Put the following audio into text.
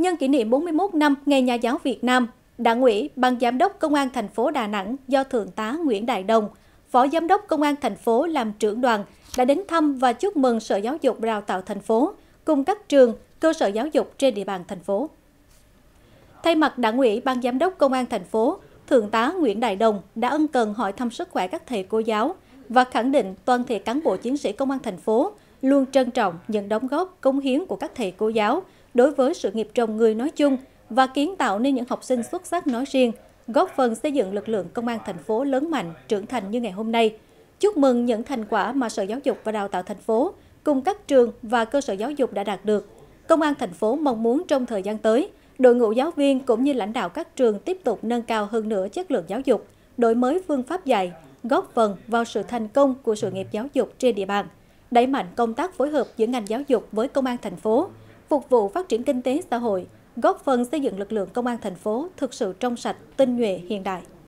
nhân kỷ niệm 41 năm Ngày Nhà giáo Việt Nam, Đảng ủy, Ban Giám đốc Công an thành phố Đà Nẵng do Thượng tá Nguyễn Đại Đồng, Phó Giám đốc Công an thành phố làm trưởng đoàn đã đến thăm và chúc mừng Sở Giáo dục Đào tạo thành phố cùng các trường, cơ sở giáo dục trên địa bàn thành phố. Thay mặt Đảng ủy, Ban Giám đốc Công an thành phố, Thượng tá Nguyễn Đại Đồng đã ân cần hỏi thăm sức khỏe các thầy cô giáo và khẳng định toàn thể cán bộ chiến sĩ công an thành phố luôn trân trọng những đóng góp, cống hiến của các thầy cô giáo – đối với sự nghiệp trồng người nói chung và kiến tạo nên những học sinh xuất sắc nói riêng, góp phần xây dựng lực lượng công an thành phố lớn mạnh, trưởng thành như ngày hôm nay. Chúc mừng những thành quả mà Sở Giáo dục và Đào tạo thành phố cùng các trường và cơ sở giáo dục đã đạt được. Công an thành phố mong muốn trong thời gian tới, đội ngũ giáo viên cũng như lãnh đạo các trường tiếp tục nâng cao hơn nữa chất lượng giáo dục, đổi mới phương pháp dạy, góp phần vào sự thành công của sự nghiệp giáo dục trên địa bàn, đẩy mạnh công tác phối hợp giữa ngành giáo dục với công an thành phố, phục vụ phát triển kinh tế xã hội, góp phần xây dựng lực lượng công an thành phố thực sự trong sạch, tinh nhuệ, hiện đại.